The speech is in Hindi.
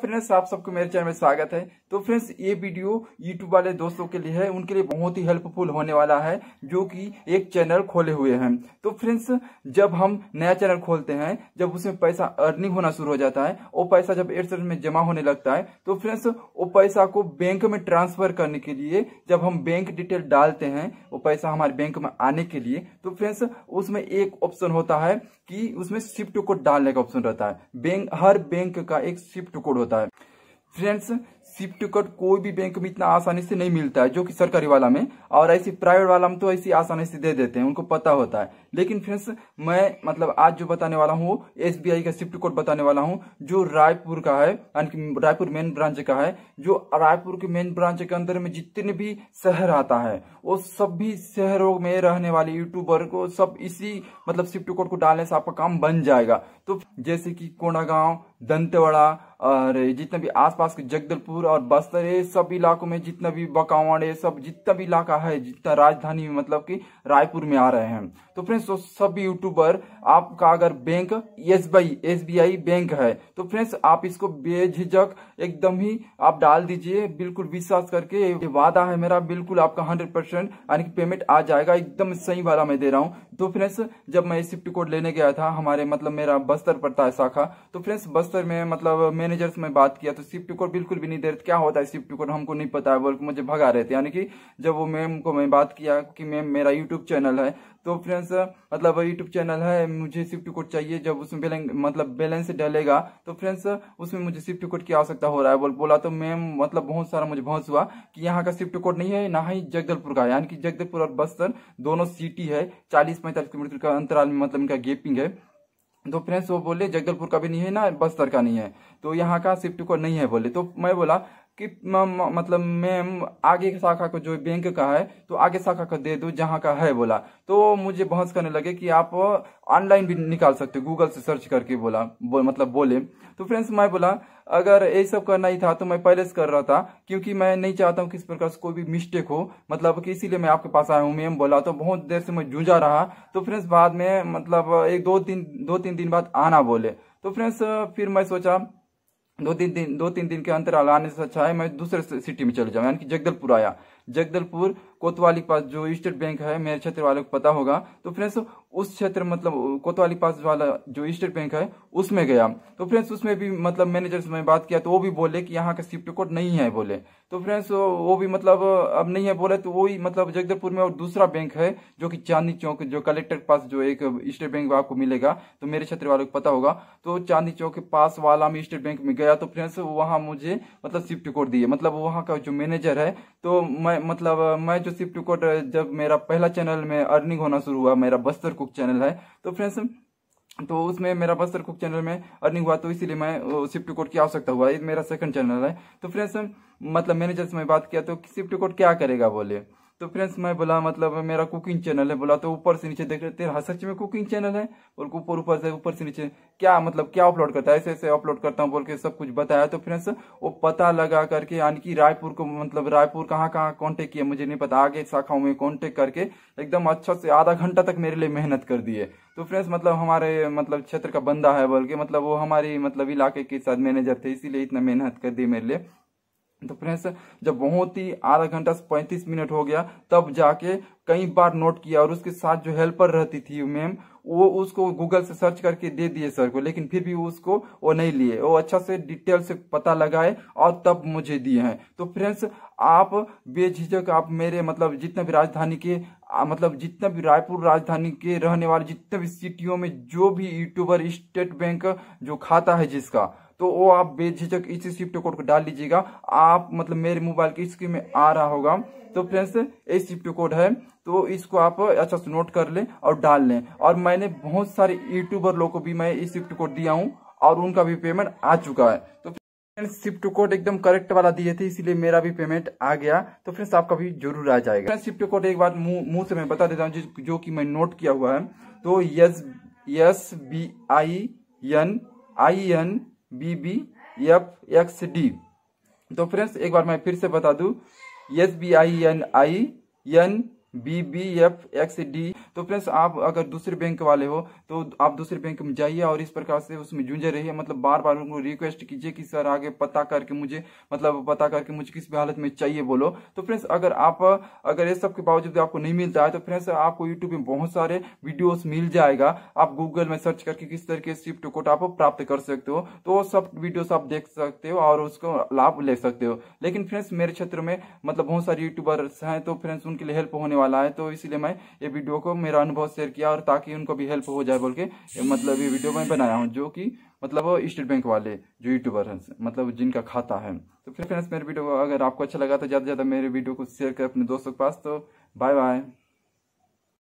फ्रेंड्स आप सबको मेरे चैनल में स्वागत है तो फ्रेंड्स ये वीडियो यूट्यूब वाले दोस्तों के लिए है उनके लिए बहुत ही हेल्पफुल होने वाला है जो कि एक चैनल खोले हुए हैं तो फ्रेंड्स जब हम नया चैनल खोलते हैं जब उसमें पैसा अर्निंग होना शुरू हो जाता है वो पैसा जब एयरसेल में जमा होने लगता है तो फ्रेंड्स वो पैसा को बैंक में ट्रांसफर करने के लिए जब हम बैंक डिटेल डालते हैं वो पैसा हमारे बैंक में आने के लिए तो फ्रेंड्स उसमें एक ऑप्शन होता है कि उसमें शिफ्ट कोड डालने का ऑप्शन रहता है बैंक हर बैंक का एक शिफ्ट कोड है होता है फ्रेंड्स शिफ्ट कोड कोई भी बैंक में इतना आसानी से नहीं मिलता है जो कि सरकारी वाला में और ऐसी प्राइवेट वाला में तो ऐसी आसानी से दे देते हैं उनको पता होता है लेकिन फ्रेंड्स मैं मतलब आज जो बताने वाला हूँ एसबीआई का शिफ्ट कोड बताने वाला हूँ जो रायपुर का है यानी कि रायपुर मेन ब्रांच का है जो रायपुर के मेन ब्रांच के अंदर में जितने भी शहर आता है वो सभी शहरों में रहने वाले यूट्यूबर को सब इसी मतलब शिफ्ट कोड को डालने से आपका काम बन जाएगा तो जैसे कि कोणागांव दंतेवाड़ा और जितना भी आसपास के जगदलपुर और बस्तर ये सब इलाकों में जितना भी बकावाड़ ये सब जितना भी इलाका है जितना राजधानी में मतलब कि रायपुर में आ रहे हैं तो फ्रेंड्स तो सभी यूट्यूबर आपका अगर बैंक एस बाई एस बी आई बैंक है तो फ्रेंड्स आप इसको बेझिझक एकदम ही आप डाल दीजिए बिल्कुल विश्वास करके ये वादा है मेरा बिल्कुल आपका हंड्रेड परसेंट यानी कि पेमेंट आ जाएगा एकदम सही वाला मैं दे रहा हूँ तो फ्रेंड्स जब मैं शिफ्ट कोड लेने गया था हमारे मतलब मेरा बस्तर पड़ता है शाखा तो फ्रेंड्स बस्तर में मतलब मैंने मैनेजर से मैं बात किया तो शिफ्ट को बिल्कुल भी नहीं दे रहे क्या होता है शिफ्ट को हमको नहीं पता है बोल मुझे भगा रहे थे यानी कि जब वो मैम को मैं बात किया कि मैम मेरा यूट्यूब चैनल है तो फ्रेंड्स मतलब यूट्यूब चैनल है मुझे शिफ्ट कोड चाहिए जब उसमें बैलेंस मतलब बैलेंस डलेगा तो फ्रेंड्स उसमें मुझे शिफ्ट कोड की आवश्यकता हो रहा है बोल बोला तो मैम मतलब बहुत सारा मुझे बहुत हुआ कि यहाँ का शिफ्ट कोड नहीं है ना ही जगदलपुर का यानी कि जगदलपुर और बस्तर दोनों सिटी है चालीस पैंतालीस किलोमीटर का अंतराल में मतलब इनका गेपिंग है तो फ्रेंड्स वो बोले जगदलपुर का भी नहीं है ना बस्तर का नहीं है तो यहाँ का शिफ्ट को नहीं है बोले तो मैं बोला कि म, म, मतलब मैम आगे शाखा को जो बैंक का है तो आगे शाखा को दे दो जहाँ का है बोला तो मुझे बहस करने लगे कि आप ऑनलाइन भी निकाल सकते हो गूगल से सर्च करके बोला बो, मतलब बोले तो फ्रेंड्स मैं बोला अगर ये सब करना ही था तो मैं पहले से कर रहा था क्योंकि मैं नहीं चाहता हूँ किस प्रकार से कोई भी मिस्टेक हो मतलब कि इसीलिए मैं आपके पास आया हूँ मैम बोला तो बहुत देर से मैं जूझा रहा तो फ्रेंड्स बाद में मतलब एक दो तीन दो तीन दिन बाद आना बोले तो फ्रेंड्स फिर मैं सोचा दो तीन दिन दो तीन दिन के अंतराल आने से अच्छा है मैं दूसरे सिटी में चले जाऊँ यानी कि जगदलपुर आया जगदलपुर कोतवाली पास जो स्टेट बैंक है मेरे क्षेत्र वालों को पता होगा तो फ्रेंड्स उस क्षेत्र मतलब कोतवाली पास वाला जो स्टेट बैंक है उसमें गया तो फ्रेंड्स उसमें भी मतलब मैनेजर से मैं बात किया तो वो भी बोले कि यहाँ का शिफ्ट कोड नहीं है बोले तो फ्रेंड्स वो भी मतलब अब नहीं है बोले तो ही मतलब जगदलपुर में और दूसरा बैंक है जो कि चांदनी चौक जो कलेक्टर के पास जो एक स्टेट बैंक आपको मिलेगा तो मेरे क्षेत्र वालों को पता होगा तो चांदनी चौक के पास वाला में स्टेट बैंक में गया तो फ्रेंड्स वहाँ मुझे मतलब शिफ्ट कोड दिए मतलब वहाँ का जो मैनेजर है तो मैं मतलब मैं जो शिफ्ट कोड जब मेरा पहला चैनल में अर्निंग होना शुरू हुआ मेरा बस्तर कुक चैनल है तो फ्रेंड्स तो उसमें मेरा बस्तर कुक चैनल में अर्निंग हुआ तो इसीलिए मैं शिफ्ट कोड की आवश्यकता हुआ ये मेरा सेकंड चैनल है तो फ्रेंड्स मतलब मैंने जैसे मैं बात किया तो शिफ्ट कोड क्या करेगा बोले तो फ्रेंड्स मैं बोला मतलब मेरा कुकिंग चैनल है बोला तो ऊपर से नीचे देख रहे तेरा सच में कुकिंग चैनल है और ऊपर ऊपर से ऊपर से नीचे क्या मतलब क्या अपलोड करता है ऐसे ऐसे अपलोड करता हूँ बोल के सब कुछ बताया तो फ्रेंड्स वो पता लगा करके यानी कि रायपुर को मतलब रायपुर कहाँ कहाँ कॉन्टेक्ट किया मुझे नहीं पता आगे शाखाओं में कॉन्टेक्ट करके एकदम अच्छा से आधा घंटा तक मेरे लिए मेहनत कर दिए तो फ्रेंड्स मतलब हमारे मतलब क्षेत्र का बंदा है बोल के मतलब वो हमारी मतलब इलाके के साथ मैनेजर थे इसीलिए इतना मेहनत कर दी मेरे लिए तो फ्रेंड्स जब बहुत ही आधा घंटा से पैंतीस मिनट हो गया तब जाके कई बार नोट किया और उसके साथ जो हेल्पर रहती थी मैम वो उसको गूगल से सर्च करके दे दिए सर को लेकिन फिर भी उसको वो नहीं लिए वो अच्छा से डिटेल से पता लगाए और तब मुझे दिए हैं तो फ्रेंड्स आप बेझिझक आप मेरे मतलब जितने भी राजधानी के मतलब जितना भी रायपुर राजधानी के रहने वाले जितने भी सिटियों में जो भी यूट्यूबर स्टेट बैंक जो खाता है जिसका तो वो आप बेझिझक इसी शिफ्ट कोड को डाल लीजिएगा आप मतलब मेरे मोबाइल की स्क्रीन में आ रहा होगा तो फ्रेंड्स ये शिफ्ट कोड है तो इसको आप अच्छा से नोट कर लें और डाल लें और मैंने बहुत सारे यूट्यूबर लोगों को भी मैं इस शिफ्ट कोड दिया हूँ और उनका भी पेमेंट आ चुका है तो शिफ्ट कोड एकदम करेक्ट वाला दिए थे इसीलिए मेरा भी पेमेंट आ गया तो फ्रेंड्स आपका भी जरूर आ जाएगा शिफ्ट कोड एक बार मुंह से मैं बता देता हूँ जो, की कि मैं नोट किया हुआ है तो yes S B I N I N B B F X D तो फ्रेंड्स एक बार मैं फिर से बता दू S B I N I N B B F X D तो फ्रेंड्स आप अगर दूसरे बैंक वाले हो तो आप दूसरे बैंक में जाइए और इस प्रकार से उसमें जूझे रहिए मतलब बार बार उनको रिक्वेस्ट कीजिए कि सर आगे पता करके मुझे मतलब पता करके मुझे किस भी हालत में चाहिए बोलो तो फ्रेंड्स अगर आप अगर ये सब के बावजूद आपको नहीं मिलता है तो फ्रेंड्स आपको यूट्यूब में बहुत सारे वीडियोज मिल जाएगा आप गूगल में सर्च करके किस तरह के स्विफ्ट कोड आप प्राप्त कर सकते हो तो वो सब वीडियो आप देख सकते हो और उसको लाभ ले सकते हो लेकिन फ्रेंड्स मेरे क्षेत्र में मतलब बहुत सारे यूट्यूबर्स हैं तो फ्रेंड्स उनके लिए हेल्प होने वाला है तो इसलिए मैं ये वीडियो को मेरा अनुभव शेयर किया और ताकि उनको भी हेल्प हो जाए बोल के मतलब ये वीडियो मैं बनाया हूँ जो कि मतलब वो स्टेट बैंक वाले जो यूट्यूबर हैं मतलब जिनका खाता है तो फिर फ्रेंड्स मेरे वीडियो अगर आपको अच्छा लगा तो ज़्यादा से ज़्यादा मेरे वीडियो को शेयर करें अपने दोस्तों के पास तो बाय बाय